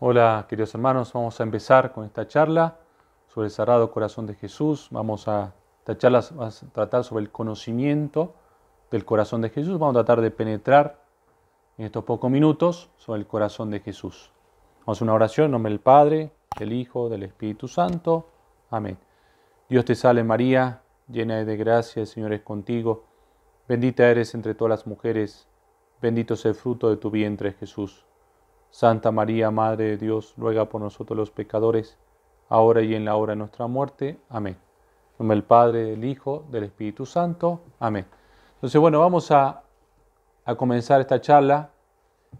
Hola, queridos hermanos, vamos a empezar con esta charla sobre el Sagrado Corazón de Jesús. Vamos a, esta charla va a tratar sobre el conocimiento del corazón de Jesús. Vamos a tratar de penetrar en estos pocos minutos sobre el corazón de Jesús. Vamos a una oración en nombre del Padre, del Hijo, del Espíritu Santo. Amén. Dios te salve María, llena de gracia, el Señor es contigo. Bendita eres entre todas las mujeres, bendito es el fruto de tu vientre Jesús. Santa María, Madre de Dios, ruega por nosotros los pecadores, ahora y en la hora de nuestra muerte. Amén. En nombre del Padre, del Hijo, del Espíritu Santo. Amén. Entonces, bueno, vamos a, comenzar esta charla.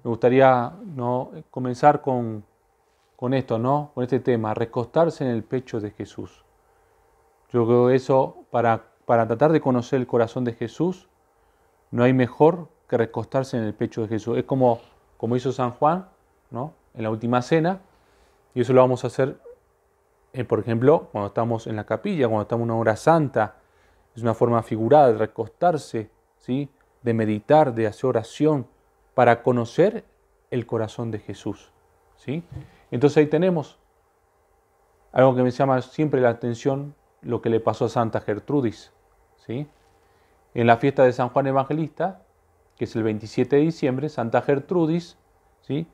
Me gustaría ¿no? comenzar con, esto, ¿no? Con este tema, recostarse en el pecho de Jesús. Yo creo que eso, para, para tratar de conocer el corazón de Jesús, no hay mejor que recostarse en el pecho de Jesús. Es como, como hizo San Juan, en la última cena. Y eso lo vamos a hacer, eh, por ejemplo, cuando estamos en la capilla, cuando estamos en una hora santa. Es una forma figurada de recostarse, ¿sí? de meditar, de hacer oración, para conocer el corazón de Jesús. ¿sí? Entonces ahí tenemos algo que me llama siempre la atención, lo que le pasó a Santa Gertrudis. ¿sí? En la fiesta de San Juan Evangelista, que es el 27 de diciembre, Santa Gertrudis ¿sí?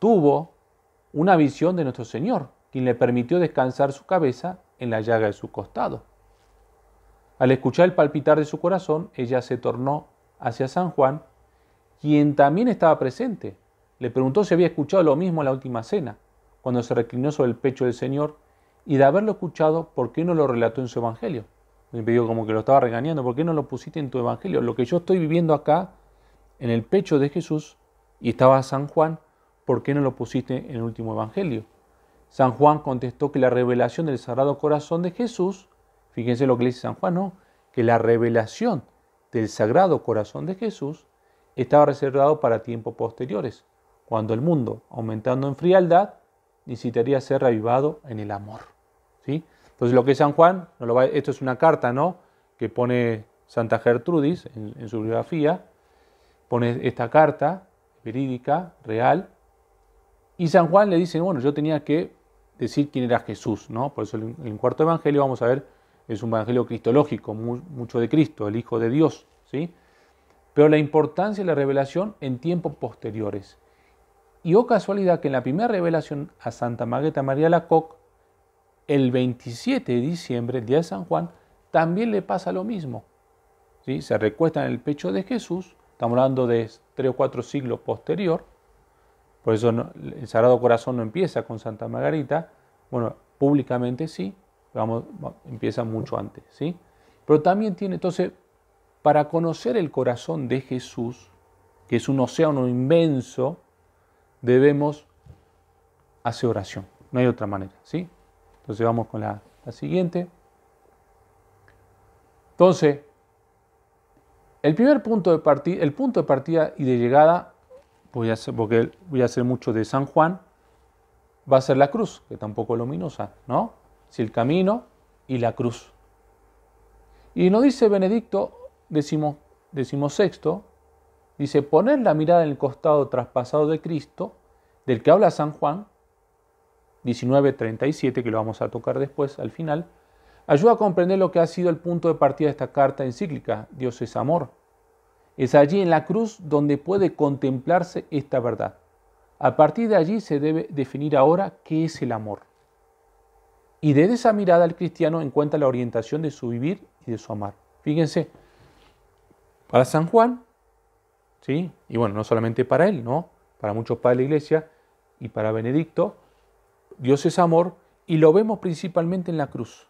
tuvo una visión de nuestro Señor, quien le permitió descansar su cabeza en la llaga de su costado. Al escuchar el palpitar de su corazón, ella se tornó hacia San Juan, quien también estaba presente. Le preguntó si había escuchado lo mismo en la última cena, cuando se reclinó sobre el pecho del Señor, y de haberlo escuchado, ¿por qué no lo relató en su Evangelio? Me pidió como que lo estaba regañando, ¿por qué no lo pusiste en tu Evangelio? Lo que yo estoy viviendo acá, en el pecho de Jesús, y estaba San Juan, ¿por qué no lo pusiste en el último Evangelio? San Juan contestó que la revelación del Sagrado Corazón de Jesús, fíjense lo que dice San Juan, ¿no? que la revelación del Sagrado Corazón de Jesús estaba reservado para tiempos posteriores, cuando el mundo, aumentando en frialdad, necesitaría ser revivado en el amor. ¿sí? Entonces lo que San Juan, esto es una carta ¿no? que pone Santa Gertrudis en su biografía, pone esta carta verídica, real, y San Juan le dice, bueno, yo tenía que decir quién era Jesús, ¿no? Por eso el, el cuarto evangelio, vamos a ver, es un evangelio cristológico, mucho de Cristo, el Hijo de Dios, ¿sí? Pero la importancia de la revelación en tiempos posteriores. Y o oh casualidad que en la primera revelación a Santa magueta María Lacoc, el 27 de diciembre, el día de San Juan, también le pasa lo mismo. ¿sí? Se recuesta en el pecho de Jesús, estamos hablando de tres o cuatro siglos posterior, por eso el Sagrado Corazón no empieza con Santa Margarita. Bueno, públicamente sí, vamos, empieza mucho antes, ¿sí? Pero también tiene, entonces, para conocer el corazón de Jesús, que es un océano inmenso, debemos hacer oración. No hay otra manera, ¿sí? Entonces vamos con la, siguiente. Entonces, el primer punto de partida, el punto de partida y de llegada voy a hacer, porque voy a hacer mucho de San Juan, va a ser la cruz, que tampoco es luminosa, ¿no? Si el camino y la cruz. Y nos dice Benedicto decimo, sexto, dice, poner la mirada en el costado traspasado de Cristo, del que habla San Juan, 19.37, que lo vamos a tocar después al final, ayuda a comprender lo que ha sido el punto de partida de esta carta encíclica, Dios es amor, es allí en la cruz donde puede contemplarse esta verdad. A partir de allí se debe definir ahora qué es el amor. Y desde esa mirada el cristiano encuentra la orientación de su vivir y de su amar. Fíjense, para San Juan, ¿sí? y bueno, no solamente para él, ¿no? para muchos padres de la iglesia y para Benedicto, Dios es amor y lo vemos principalmente en la cruz.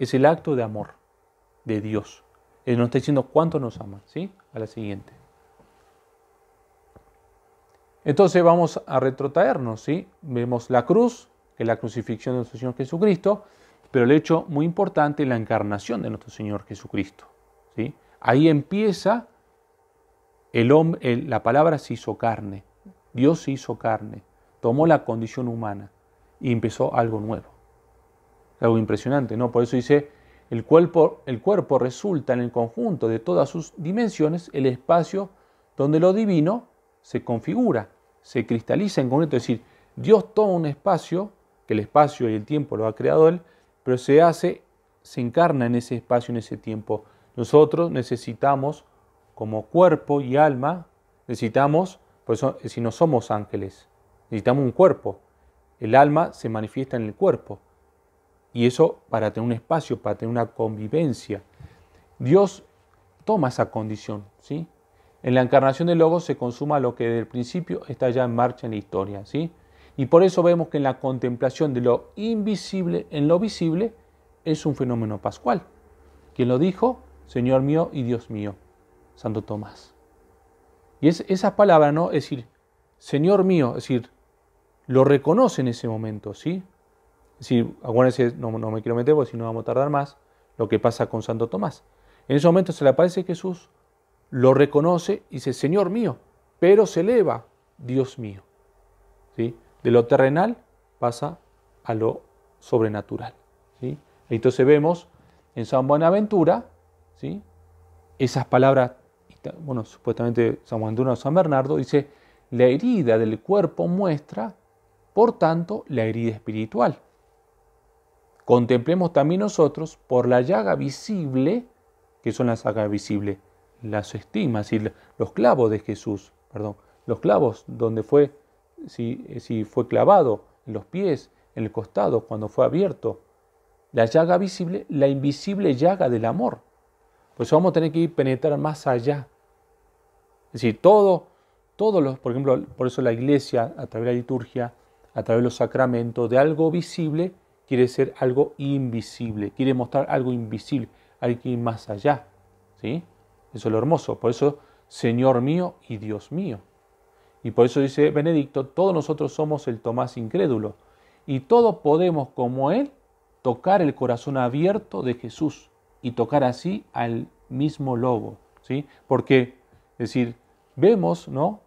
Es el acto de amor de Dios él nos está diciendo cuánto nos ama, ¿sí? A la siguiente. Entonces vamos a retrotraernos, ¿sí? Vemos la cruz, que es la crucifixión de nuestro Señor Jesucristo, pero el hecho muy importante es la encarnación de nuestro Señor Jesucristo, ¿sí? Ahí empieza el hombre, la palabra se hizo carne, Dios se hizo carne, tomó la condición humana y empezó algo nuevo. Algo impresionante, ¿no? Por eso dice el cuerpo, el cuerpo resulta en el conjunto de todas sus dimensiones el espacio donde lo divino se configura, se cristaliza en conjunto. Es decir, Dios toma un espacio, que el espacio y el tiempo lo ha creado Él, pero se hace, se encarna en ese espacio, en ese tiempo. Nosotros necesitamos, como cuerpo y alma, necesitamos, por pues, si no somos ángeles, necesitamos un cuerpo. El alma se manifiesta en el cuerpo. Y eso para tener un espacio, para tener una convivencia. Dios toma esa condición, ¿sí? En la encarnación del Logos se consuma lo que desde el principio está ya en marcha en la historia, ¿sí? Y por eso vemos que en la contemplación de lo invisible en lo visible es un fenómeno pascual. Quien lo dijo, Señor mío y Dios mío, Santo Tomás. Y es esas palabras, ¿no? Es decir, Señor mío, es decir, lo reconoce en ese momento, ¿sí? Si decir, acuérdense, no, no me quiero meter porque si no vamos a tardar más, lo que pasa con Santo Tomás. En ese momento se le aparece Jesús, lo reconoce y dice, Señor mío, pero se eleva, Dios mío. ¿Sí? De lo terrenal pasa a lo sobrenatural. ¿sí? Entonces vemos en San Buenaventura ¿sí? esas palabras, bueno, supuestamente San Buenaventura o San Bernardo, dice, la herida del cuerpo muestra, por tanto, la herida espiritual contemplemos también nosotros por la llaga visible, que son las llagas visibles, las estimas y los clavos de Jesús, perdón, los clavos donde fue, eh, si, fue clavado en los pies, en el costado, cuando fue abierto, la llaga visible, la invisible llaga del amor. Pues vamos a tener que ir penetrar más allá. Es decir, todo, todos los, por ejemplo, por eso la iglesia, a través de la liturgia, a través de los sacramentos, de algo visible, quiere ser algo invisible, quiere mostrar algo invisible, hay que más allá. ¿sí? Eso es lo hermoso. Por eso, Señor mío y Dios mío. Y por eso dice Benedicto, todos nosotros somos el Tomás incrédulo y todos podemos, como Él, tocar el corazón abierto de Jesús y tocar así al mismo lobo. ¿sí? Porque, es decir, vemos ¿no?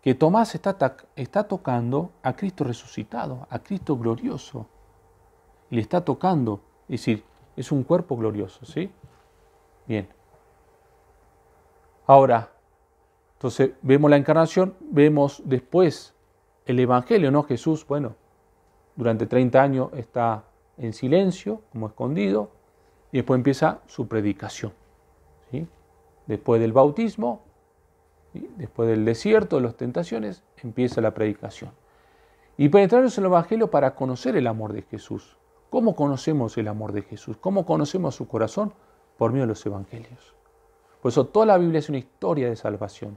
que Tomás está, está tocando a Cristo resucitado, a Cristo glorioso le está tocando. Es decir, es un cuerpo glorioso, ¿sí? Bien. Ahora, entonces vemos la encarnación, vemos después el Evangelio, ¿no? Jesús, bueno, durante 30 años está en silencio, como escondido, y después empieza su predicación. ¿sí? Después del bautismo, después del desierto, de las tentaciones, empieza la predicación. Y penetrarnos en el Evangelio para conocer el amor de Jesús. ¿Cómo conocemos el amor de Jesús? ¿Cómo conocemos su corazón? Por medio de los evangelios. Por eso toda la Biblia es una historia de salvación.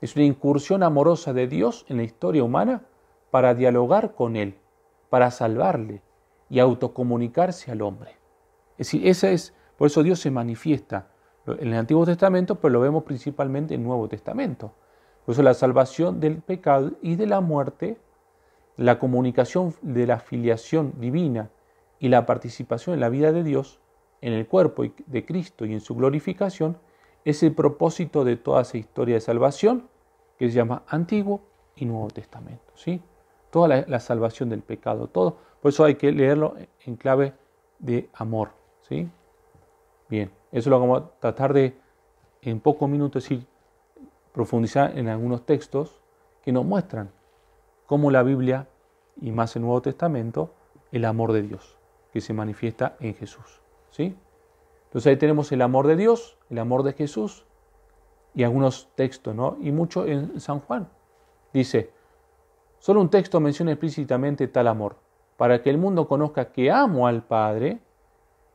Es una incursión amorosa de Dios en la historia humana para dialogar con Él, para salvarle y autocomunicarse al hombre. Es decir, esa es, por eso Dios se manifiesta en el Antiguo Testamento, pero lo vemos principalmente en el Nuevo Testamento. Por eso la salvación del pecado y de la muerte, la comunicación de la filiación divina y la participación en la vida de Dios, en el cuerpo de Cristo y en su glorificación, es el propósito de toda esa historia de salvación que se llama Antiguo y Nuevo Testamento. ¿sí? Toda la, salvación del pecado, todo. Por eso hay que leerlo en clave de amor. ¿sí? Bien, eso lo vamos a tratar de en pocos minutos profundizar en algunos textos que nos muestran cómo la Biblia y más el Nuevo Testamento, el amor de Dios que se manifiesta en Jesús. ¿sí? Entonces ahí tenemos el amor de Dios, el amor de Jesús y algunos textos, ¿no? y mucho en San Juan. Dice, solo un texto menciona explícitamente tal amor, para que el mundo conozca que amo al Padre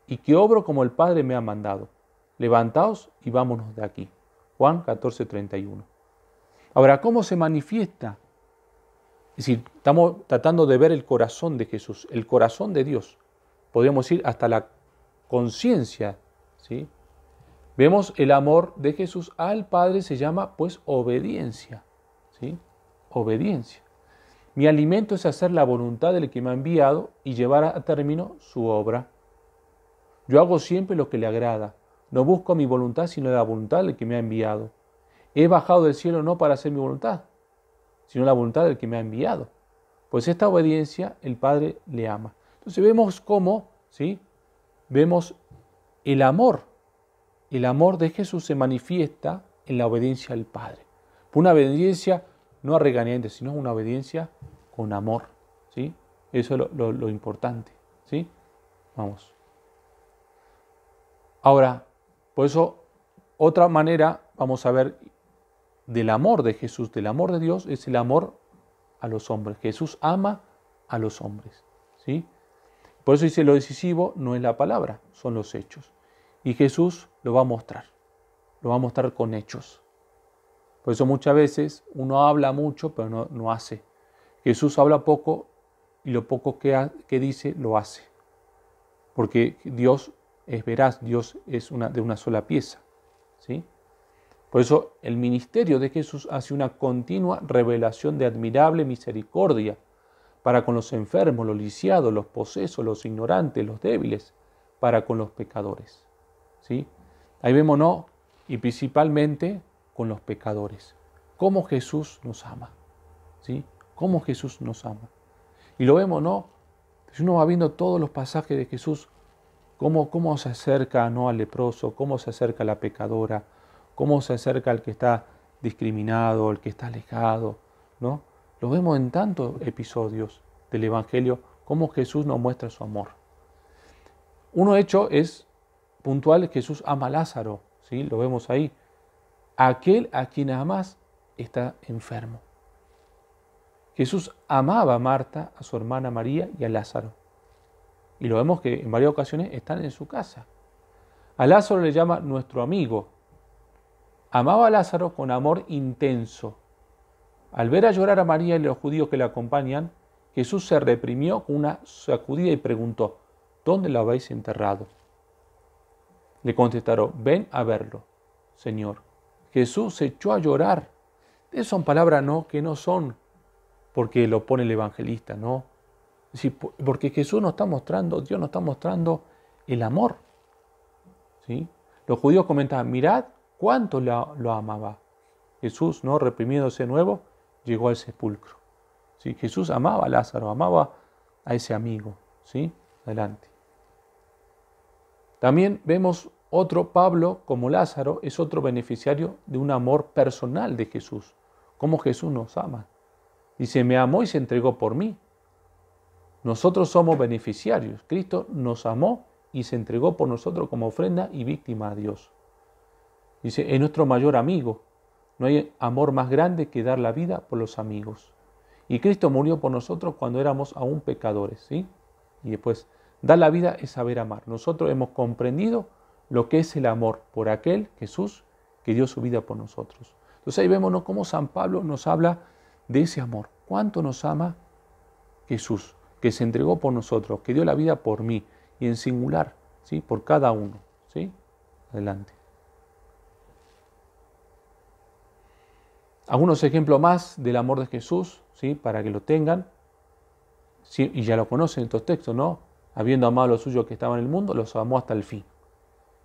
y que obro como el Padre me ha mandado. Levantaos y vámonos de aquí. Juan 14, 31. Ahora, ¿cómo se manifiesta? Es decir, estamos tratando de ver el corazón de Jesús, el corazón de Dios podríamos ir hasta la conciencia. ¿sí? Vemos el amor de Jesús al Padre se llama pues obediencia. ¿sí? Obediencia. Mi alimento es hacer la voluntad del que me ha enviado y llevar a término su obra. Yo hago siempre lo que le agrada. No busco mi voluntad, sino la voluntad del que me ha enviado. He bajado del cielo no para hacer mi voluntad, sino la voluntad del que me ha enviado. Pues esta obediencia el Padre le ama. Entonces vemos cómo, ¿sí? Vemos el amor. El amor de Jesús se manifiesta en la obediencia al Padre. Una obediencia no a regañadientes, sino una obediencia con amor. ¿sí? Eso es lo, lo importante. ¿sí? Vamos. Ahora, por eso, otra manera, vamos a ver, del amor de Jesús, del amor de Dios, es el amor a los hombres. Jesús ama a los hombres. ¿sí? Por eso dice, lo decisivo no es la palabra, son los hechos. Y Jesús lo va a mostrar, lo va a mostrar con hechos. Por eso muchas veces uno habla mucho, pero no, hace. Jesús habla poco y lo poco que, dice lo hace. Porque Dios es veraz, Dios es una, de una sola pieza. ¿sí? Por eso el ministerio de Jesús hace una continua revelación de admirable misericordia para con los enfermos, los lisiados, los posesos, los ignorantes, los débiles, para con los pecadores. ¿Sí? Ahí vemos, ¿no? Y principalmente con los pecadores. Cómo Jesús nos ama. ¿Sí? Cómo Jesús nos ama. Y lo vemos, ¿no? Si uno va viendo todos los pasajes de Jesús, cómo, cómo se acerca ¿no? al leproso, cómo se acerca a la pecadora, cómo se acerca al que está discriminado, al que está alejado, ¿no? Lo vemos en tantos episodios del Evangelio, cómo Jesús nos muestra su amor. Uno hecho es puntual, Jesús ama a Lázaro, ¿sí? lo vemos ahí. Aquel a quien amás está enfermo. Jesús amaba a Marta, a su hermana María y a Lázaro. Y lo vemos que en varias ocasiones están en su casa. A Lázaro le llama nuestro amigo. Amaba a Lázaro con amor intenso, al ver a llorar a María y los judíos que la acompañan, Jesús se reprimió con una sacudida y preguntó, ¿dónde la habéis enterrado? Le contestaron, ven a verlo, Señor. Jesús se echó a llorar. Esas son palabras no, que no son porque lo pone el evangelista, no. porque Jesús nos está mostrando, Dios nos está mostrando el amor. ¿sí? Los judíos comentaban, mirad cuánto lo, lo amaba. Jesús, ¿no? reprimiéndose de nuevo, llegó al sepulcro. ¿sí? Jesús amaba a Lázaro, amaba a ese amigo. ¿sí? Adelante. También vemos otro Pablo, como Lázaro, es otro beneficiario de un amor personal de Jesús, como Jesús nos ama. Dice, me amó y se entregó por mí. Nosotros somos beneficiarios. Cristo nos amó y se entregó por nosotros como ofrenda y víctima a Dios. Dice, es nuestro mayor amigo. No hay amor más grande que dar la vida por los amigos. Y Cristo murió por nosotros cuando éramos aún pecadores, ¿sí? Y después, dar la vida es saber amar. Nosotros hemos comprendido lo que es el amor por aquel Jesús que dio su vida por nosotros. Entonces ahí vemos cómo San Pablo nos habla de ese amor. ¿Cuánto nos ama Jesús, que se entregó por nosotros, que dio la vida por mí y en singular, ¿sí? por cada uno? ¿sí? Adelante. Algunos ejemplos más del amor de Jesús, ¿sí? para que lo tengan, y ya lo conocen estos textos, ¿no? Habiendo amado a los suyos que estaban en el mundo, los amó hasta el fin.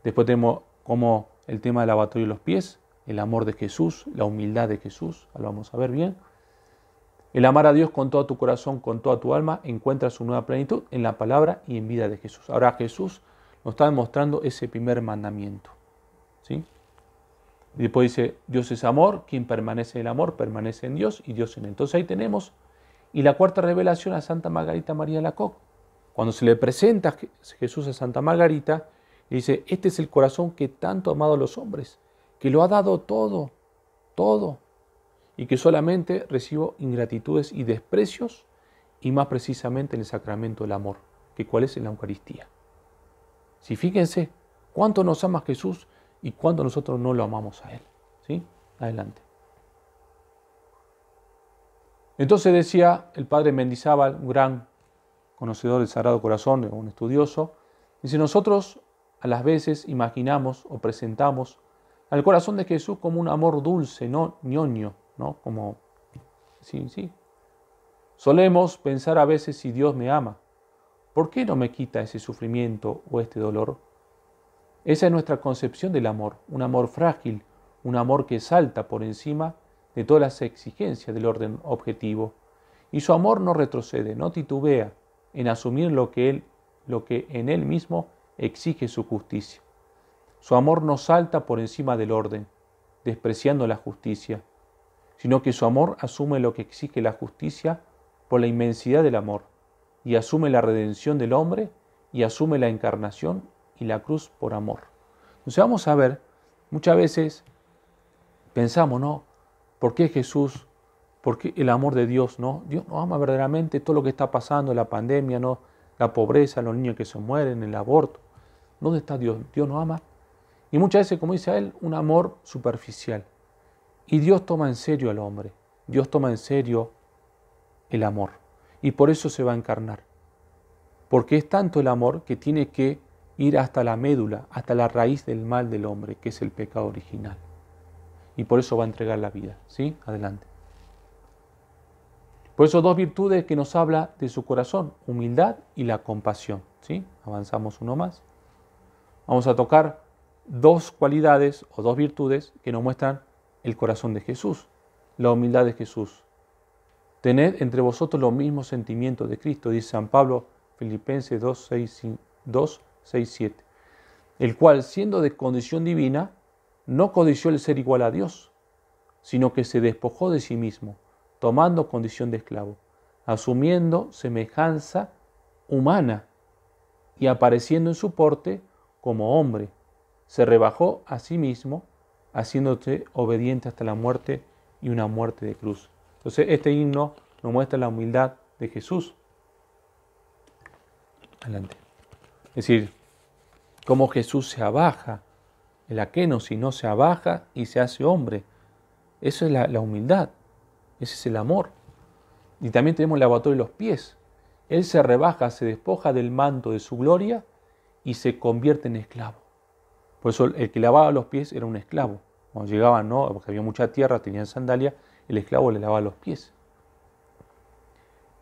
Después tenemos como el tema del lavatorio de los pies, el amor de Jesús, la humildad de Jesús, lo vamos a ver bien. El amar a Dios con todo tu corazón, con toda tu alma, encuentra su nueva plenitud en la palabra y en vida de Jesús. Ahora Jesús nos está demostrando ese primer mandamiento. Y después dice, Dios es amor, quien permanece en el amor, permanece en Dios y Dios en él. Entonces ahí tenemos, y la cuarta revelación a Santa Margarita María Lacoc, Cuando se le presenta Jesús a Santa Margarita, dice, este es el corazón que tanto ha amado los hombres, que lo ha dado todo, todo, y que solamente recibo ingratitudes y desprecios, y más precisamente en el sacramento del amor, que cuál es en la Eucaristía. Si fíjense, cuánto nos ama Jesús y cuando nosotros no lo amamos a Él. ¿Sí? Adelante. Entonces decía el padre Mendizábal, un gran conocedor del Sagrado Corazón, un estudioso, dice, nosotros a las veces imaginamos o presentamos al corazón de Jesús como un amor dulce, no ñoño, ¿no? Como, sí, sí. Solemos pensar a veces si Dios me ama, ¿por qué no me quita ese sufrimiento o este dolor? Esa es nuestra concepción del amor, un amor frágil, un amor que salta por encima de todas las exigencias del orden objetivo. Y su amor no retrocede, no titubea en asumir lo que, él, lo que en él mismo exige su justicia. Su amor no salta por encima del orden, despreciando la justicia, sino que su amor asume lo que exige la justicia por la inmensidad del amor, y asume la redención del hombre, y asume la encarnación y la cruz por amor. Entonces vamos a ver, muchas veces pensamos, ¿no? ¿Por qué Jesús? ¿Por qué el amor de Dios, no? Dios no ama verdaderamente todo lo que está pasando, la pandemia, ¿no? La pobreza, los niños que se mueren, el aborto. ¿Dónde está Dios? Dios no ama. Y muchas veces, como dice a él, un amor superficial. Y Dios toma en serio al hombre. Dios toma en serio el amor. Y por eso se va a encarnar. Porque es tanto el amor que tiene que ir hasta la médula, hasta la raíz del mal del hombre, que es el pecado original. Y por eso va a entregar la vida. ¿Sí? Adelante. Por eso dos virtudes que nos habla de su corazón, humildad y la compasión. ¿Sí? Avanzamos uno más. Vamos a tocar dos cualidades o dos virtudes que nos muestran el corazón de Jesús, la humildad de Jesús. Tened entre vosotros los mismos sentimientos de Cristo, dice San Pablo, Filipenses 2, 6, 2 6.7, el cual, siendo de condición divina, no codició el ser igual a Dios, sino que se despojó de sí mismo, tomando condición de esclavo, asumiendo semejanza humana y apareciendo en su porte como hombre. Se rebajó a sí mismo, haciéndose obediente hasta la muerte y una muerte de cruz. Entonces este himno nos muestra la humildad de Jesús. Adelante. Es decir, cómo Jesús se abaja, el aqueno si no se abaja y se hace hombre. eso es la, humildad, ese es el amor. Y también tenemos el lavatorio de los pies. Él se rebaja, se despoja del manto de su gloria y se convierte en esclavo. Por eso el que lavaba los pies era un esclavo. Cuando llegaban, ¿no? porque había mucha tierra, tenían sandalia, el esclavo le lavaba los pies.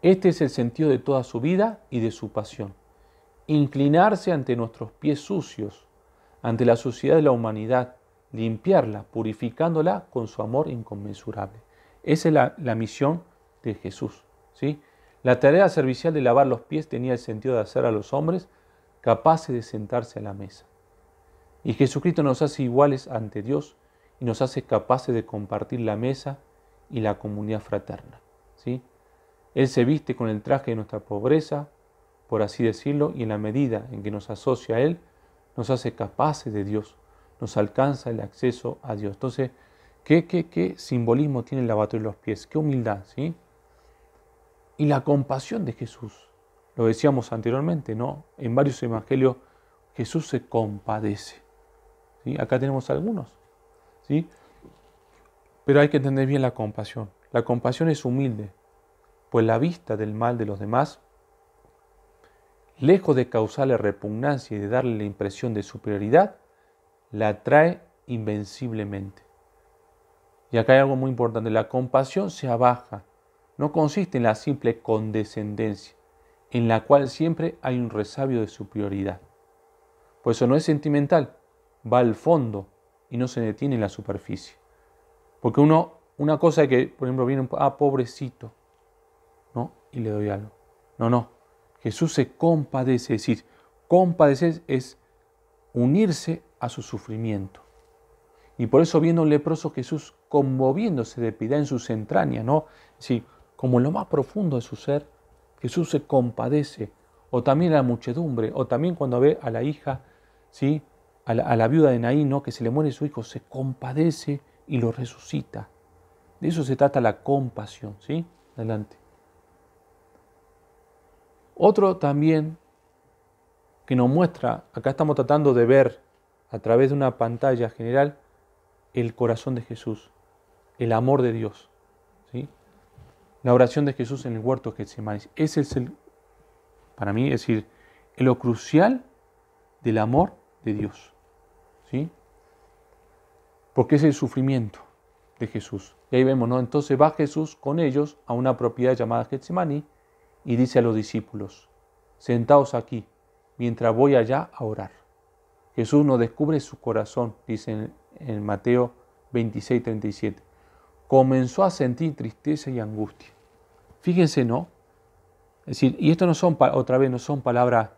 Este es el sentido de toda su vida y de su pasión inclinarse ante nuestros pies sucios, ante la suciedad de la humanidad, limpiarla, purificándola con su amor inconmensurable. Esa es la, la misión de Jesús. ¿sí? La tarea servicial de lavar los pies tenía el sentido de hacer a los hombres capaces de sentarse a la mesa. Y Jesucristo nos hace iguales ante Dios y nos hace capaces de compartir la mesa y la comunidad fraterna. ¿sí? Él se viste con el traje de nuestra pobreza, por así decirlo, y en la medida en que nos asocia a Él, nos hace capaces de Dios, nos alcanza el acceso a Dios. Entonces, ¿qué, qué, qué simbolismo tiene el lavatorio de los pies? ¿Qué humildad? ¿sí? Y la compasión de Jesús. Lo decíamos anteriormente, ¿no? En varios evangelios Jesús se compadece. ¿sí? Acá tenemos algunos. ¿sí? Pero hay que entender bien la compasión. La compasión es humilde, pues la vista del mal de los demás lejos de causarle repugnancia y de darle la impresión de superioridad, la atrae invenciblemente. Y acá hay algo muy importante, la compasión se abaja, no consiste en la simple condescendencia, en la cual siempre hay un resabio de superioridad. Por pues eso no es sentimental, va al fondo y no se detiene en la superficie. Porque uno, una cosa es que, por ejemplo, viene, ah, pobrecito, ¿no? Y le doy algo. No, no, Jesús se compadece, es decir, compadecer es unirse a su sufrimiento. Y por eso viendo un leproso Jesús conmoviéndose de piedad en sus entrañas, ¿no? Sí, como en lo más profundo de su ser, Jesús se compadece, o también a la muchedumbre, o también cuando ve a la hija, ¿sí? A la, viuda de Naín, Que se le muere su hijo, se compadece y lo resucita. De eso se trata la compasión, ¿sí? Adelante. Otro también que nos muestra, acá estamos tratando de ver a través de una pantalla general el corazón de Jesús, el amor de Dios. ¿sí? La oración de Jesús en el huerto de Getsemaní. Ese es el, para mí, es decir, lo crucial del amor de Dios. ¿sí? Porque es el sufrimiento de Jesús. Y ahí vemos, ¿no? Entonces va Jesús con ellos a una propiedad llamada Getsemani y dice a los discípulos, sentaos aquí mientras voy allá a orar. Jesús no descubre su corazón, dice en, Mateo 26, 37. Comenzó a sentir tristeza y angustia. Fíjense, ¿no? Es decir, y esto no son, otra vez, no son palabras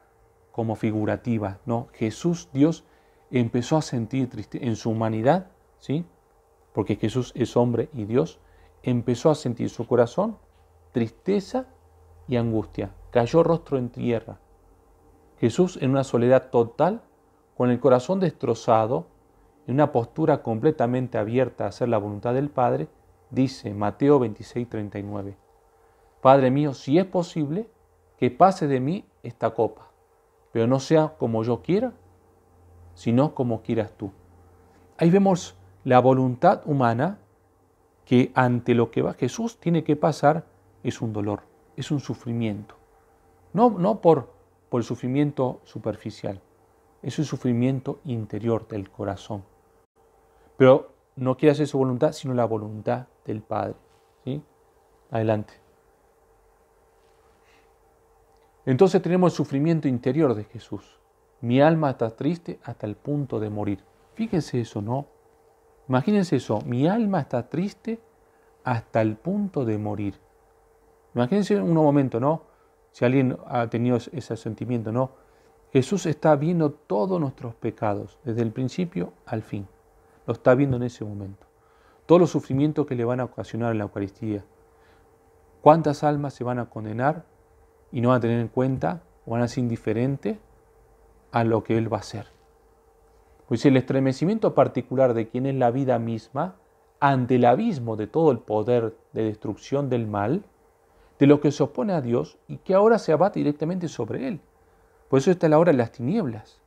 como figurativas, ¿no? Jesús, Dios, empezó a sentir tristeza en su humanidad, ¿sí? Porque Jesús es hombre y Dios, empezó a sentir su corazón tristeza y angustia. Cayó rostro en tierra. Jesús en una soledad total, con el corazón destrozado, en una postura completamente abierta a hacer la voluntad del Padre, dice Mateo 26, 39, Padre mío, si es posible, que pase de mí esta copa, pero no sea como yo quiera, sino como quieras tú. Ahí vemos la voluntad humana que ante lo que va Jesús tiene que pasar es un dolor es un sufrimiento. No, no por, por el sufrimiento superficial, es un sufrimiento interior del corazón. Pero no quiere hacer su voluntad, sino la voluntad del Padre. Adelante. Entonces tenemos el sufrimiento interior de Jesús. Mi alma está triste hasta el punto de morir. Fíjense eso, ¿no? Imagínense eso. Mi alma está triste hasta el punto de morir. Imagínense un momento, ¿no? Si alguien ha tenido ese sentimiento, ¿no? Jesús está viendo todos nuestros pecados, desde el principio al fin. Lo está viendo en ese momento. Todos los sufrimientos que le van a ocasionar en la Eucaristía. ¿Cuántas almas se van a condenar y no van a tener en cuenta o van a ser indiferentes a lo que Él va a hacer? Pues el estremecimiento particular de quien es la vida misma ante el abismo de todo el poder de destrucción del mal, de lo que se opone a Dios y que ahora se abate directamente sobre él. Por eso está la hora de las tinieblas.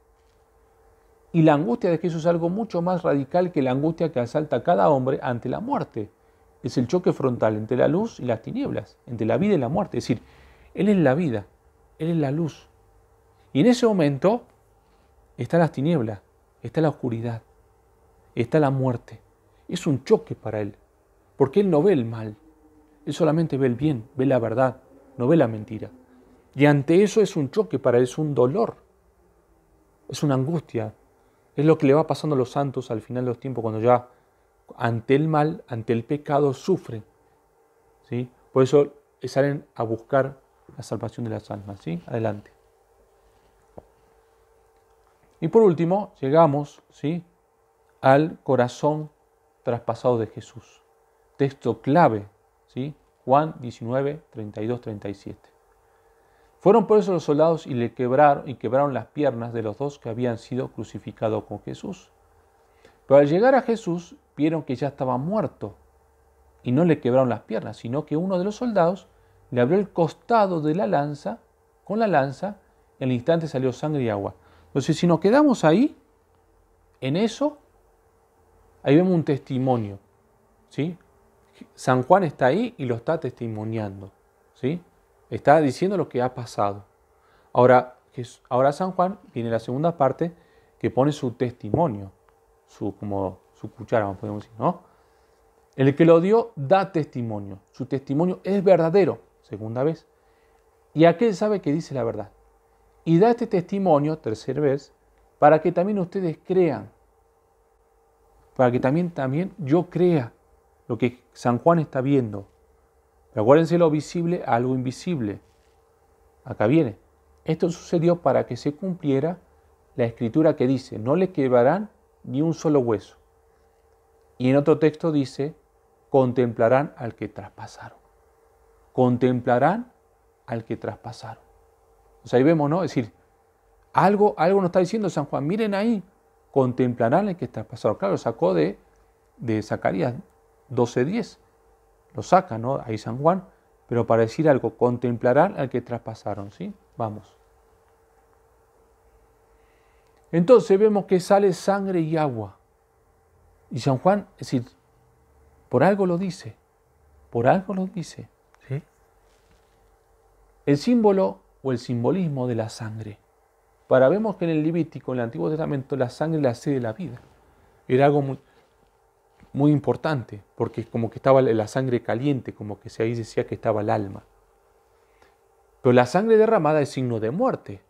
Y la angustia de Jesús es algo mucho más radical que la angustia que asalta a cada hombre ante la muerte. Es el choque frontal entre la luz y las tinieblas, entre la vida y la muerte. Es decir, Él es la vida, Él es la luz. Y en ese momento están las tinieblas, está la oscuridad, está la muerte. Es un choque para Él, porque Él no ve el mal, él solamente ve el bien, ve la verdad, no ve la mentira. Y ante eso es un choque para él, es un dolor, es una angustia. Es lo que le va pasando a los santos al final de los tiempos, cuando ya ante el mal, ante el pecado, sufren. ¿sí? Por eso salen a buscar la salvación de las almas. ¿sí? Adelante. Y por último, llegamos ¿sí? al corazón traspasado de Jesús. Texto clave Juan 19, 32, 37. Fueron por eso los soldados y le quebraron, y quebraron las piernas de los dos que habían sido crucificados con Jesús. Pero al llegar a Jesús vieron que ya estaba muerto y no le quebraron las piernas, sino que uno de los soldados le abrió el costado de la lanza, con la lanza, en el instante salió sangre y agua. Entonces, si nos quedamos ahí, en eso, ahí vemos un testimonio, ¿sí? San Juan está ahí y lo está testimoniando, ¿sí? Está diciendo lo que ha pasado. Ahora, ahora San Juan viene la segunda parte que pone su testimonio, su, como su cuchara, podemos decir, ¿no? El que lo dio da testimonio. Su testimonio es verdadero, segunda vez. Y aquel sabe que dice la verdad. Y da este testimonio, tercera vez, para que también ustedes crean. Para que también, también yo crea lo que San Juan está viendo. Pero acuérdense lo visible a algo invisible. Acá viene. Esto sucedió para que se cumpliera la escritura que dice, no le quebrarán ni un solo hueso. Y en otro texto dice, contemplarán al que traspasaron. Contemplarán al que traspasaron. O sea, ahí vemos, ¿no? Es decir, algo, algo nos está diciendo San Juan, miren ahí, contemplarán al que traspasaron. Claro, sacó de, de Zacarías 12.10. Lo saca, ¿no? Ahí San Juan. Pero para decir algo, contemplarán al que traspasaron, ¿sí? Vamos. Entonces vemos que sale sangre y agua. Y San Juan, es decir, por algo lo dice, por algo lo dice. ¿sí? El símbolo o el simbolismo de la sangre. Para vemos que en el Levítico, en el Antiguo Testamento, la sangre la sede de la vida. Era algo muy, muy importante, porque como que estaba la sangre caliente, como que ahí decía que estaba el alma. Pero la sangre derramada es signo de muerte.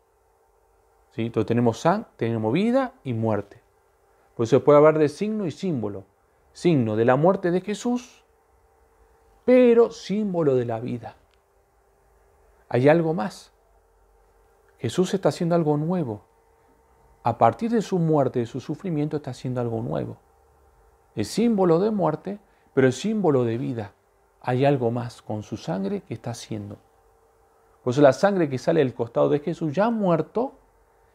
¿sí? Entonces tenemos sangre, tenemos vida y muerte. Por eso se puede hablar de signo y símbolo. Signo de la muerte de Jesús, pero símbolo de la vida. Hay algo más. Jesús está haciendo algo nuevo. A partir de su muerte, de su sufrimiento, está haciendo algo nuevo. Es símbolo de muerte, pero es símbolo de vida. Hay algo más con su sangre que está haciendo. Por eso la sangre que sale del costado de Jesús ya muerto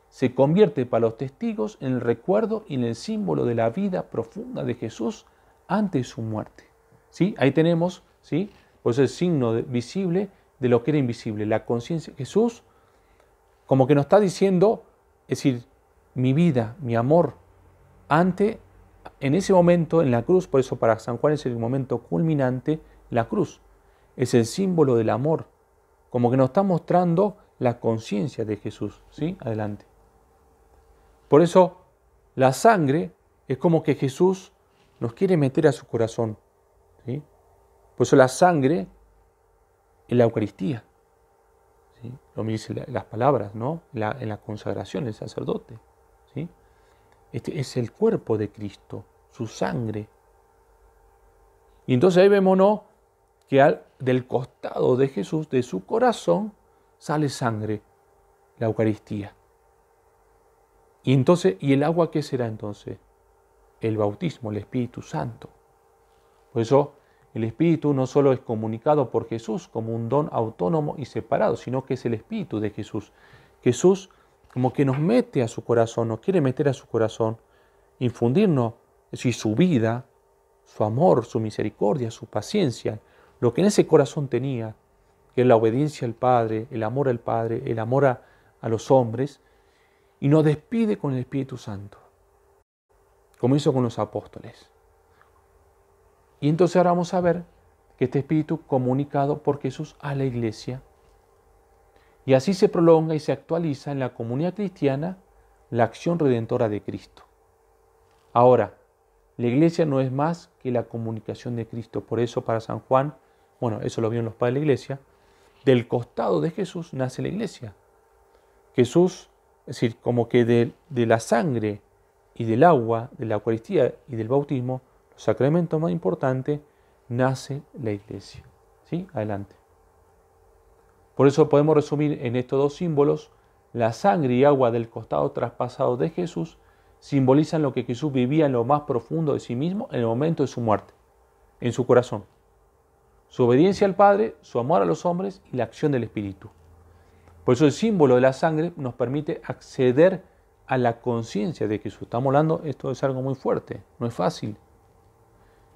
se convierte para los testigos en el recuerdo y en el símbolo de la vida profunda de Jesús ante su muerte. ¿Sí? Ahí tenemos ¿sí? pues el signo visible de lo que era invisible, la conciencia. de Jesús como que nos está diciendo, es decir, mi vida, mi amor, ante en ese momento, en la cruz, por eso para San Juan es el momento culminante, la cruz es el símbolo del amor, como que nos está mostrando la conciencia de Jesús. ¿sí? Adelante. Por eso la sangre es como que Jesús nos quiere meter a su corazón. ¿sí? Por eso la sangre en la Eucaristía. Lo me dicen las palabras, ¿no? en la consagración, del sacerdote. ¿sí? Este es el cuerpo de Cristo sangre. Y entonces ahí no que del costado de Jesús, de su corazón, sale sangre, la Eucaristía. Y entonces, ¿y el agua qué será entonces? El bautismo, el Espíritu Santo. Por eso el Espíritu no solo es comunicado por Jesús como un don autónomo y separado, sino que es el Espíritu de Jesús. Jesús como que nos mete a su corazón, nos quiere meter a su corazón, infundirnos decir, su vida, su amor, su misericordia, su paciencia, lo que en ese corazón tenía, que es la obediencia al Padre, el amor al Padre, el amor a, los hombres, y nos despide con el Espíritu Santo, como hizo con los apóstoles. Y entonces ahora vamos a ver que este Espíritu comunicado por Jesús a la iglesia, y así se prolonga y se actualiza en la comunidad cristiana la acción redentora de Cristo. Ahora, la iglesia no es más que la comunicación de Cristo. Por eso para San Juan, bueno, eso lo vieron los padres de la iglesia, del costado de Jesús nace la iglesia. Jesús, es decir, como que de, la sangre y del agua, de la Eucaristía y del bautismo, los sacramentos más importantes, nace la iglesia. ¿Sí? Adelante. Por eso podemos resumir en estos dos símbolos la sangre y agua del costado traspasado de Jesús simbolizan lo que Jesús vivía en lo más profundo de sí mismo en el momento de su muerte, en su corazón. Su obediencia al Padre, su amor a los hombres y la acción del Espíritu. Por eso el símbolo de la sangre nos permite acceder a la conciencia de Jesús. Estamos hablando, esto es algo muy fuerte, no es fácil.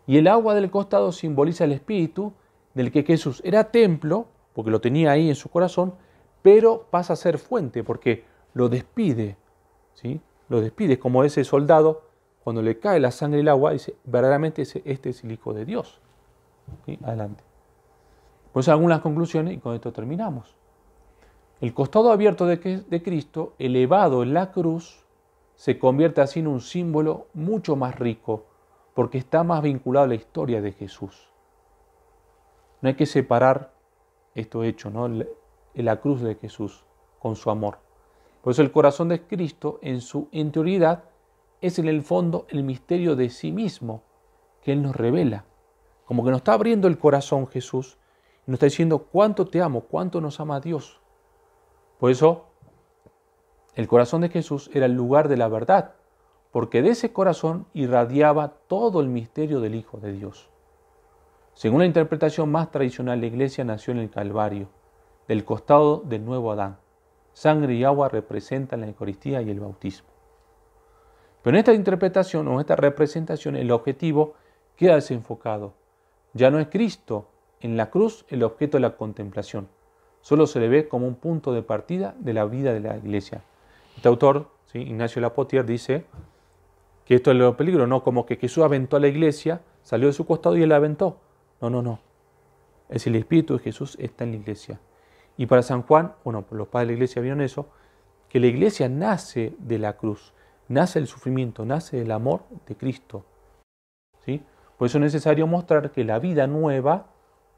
Y el agua del costado simboliza el Espíritu del que Jesús era templo, porque lo tenía ahí en su corazón, pero pasa a ser fuente porque lo despide, ¿sí? lo despide, como ese soldado, cuando le cae la sangre y el agua, dice, verdaderamente este es el Hijo de Dios. Adelante. Pues algunas conclusiones y con esto terminamos. El costado abierto de, de Cristo, elevado en la cruz, se convierte así en un símbolo mucho más rico, porque está más vinculado a la historia de Jesús. No hay que separar esto hecho, ¿no? la cruz de Jesús con su amor. Por eso el corazón de Cristo en su interioridad es en el fondo el misterio de sí mismo que Él nos revela. Como que nos está abriendo el corazón Jesús y nos está diciendo cuánto te amo, cuánto nos ama Dios. Por eso el corazón de Jesús era el lugar de la verdad, porque de ese corazón irradiaba todo el misterio del Hijo de Dios. Según la interpretación más tradicional, la iglesia nació en el Calvario, del costado del nuevo Adán. Sangre y agua representan la Eucaristía y el bautismo. Pero en esta interpretación o en esta representación el objetivo queda desenfocado. Ya no es Cristo en la cruz el objeto de la contemplación. Solo se le ve como un punto de partida de la vida de la iglesia. Este autor, Ignacio Lapotier, dice que esto es lo peligro, no como que Jesús aventó a la iglesia, salió de su costado y él la aventó. No, no, no. Es el Espíritu de Jesús está en la iglesia. Y para San Juan, bueno, los padres de la iglesia vieron eso, que la iglesia nace de la cruz, nace el sufrimiento, nace el amor de Cristo. ¿sí? Por eso es necesario mostrar que la vida nueva,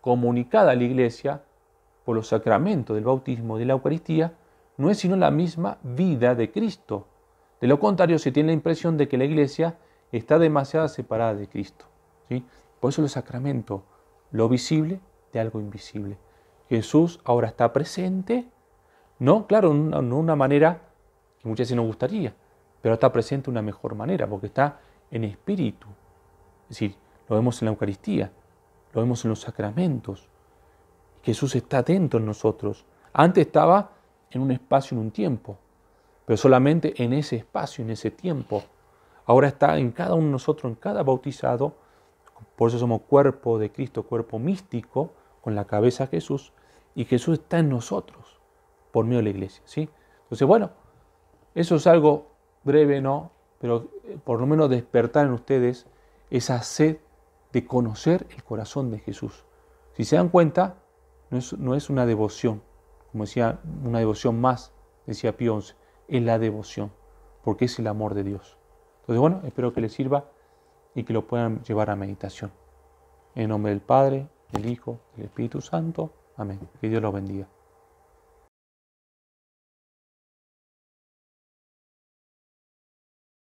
comunicada a la iglesia por los sacramentos del bautismo y de la Eucaristía, no es sino la misma vida de Cristo. De lo contrario, se tiene la impresión de que la iglesia está demasiado separada de Cristo. ¿sí? Por eso los sacramentos, lo visible de algo invisible. Jesús ahora está presente, no, claro, no de una manera que muchas veces nos gustaría, pero está presente de una mejor manera, porque está en espíritu. Es decir, lo vemos en la Eucaristía, lo vemos en los sacramentos. Jesús está dentro de nosotros. Antes estaba en un espacio, en un tiempo, pero solamente en ese espacio, en ese tiempo. Ahora está en cada uno de nosotros, en cada bautizado. Por eso somos cuerpo de Cristo, cuerpo místico, con la cabeza Jesús y Jesús está en nosotros por medio de la iglesia. ¿sí? Entonces, bueno, eso es algo breve, ¿no? Pero eh, por lo menos despertar en ustedes esa sed de conocer el corazón de Jesús. Si se dan cuenta, no es, no es una devoción, como decía, una devoción más, decía Pío XI, es la devoción, porque es el amor de Dios. Entonces, bueno, espero que les sirva y que lo puedan llevar a meditación. En nombre del Padre, el Hijo, el Espíritu Santo. Amén. Que Dios los bendiga.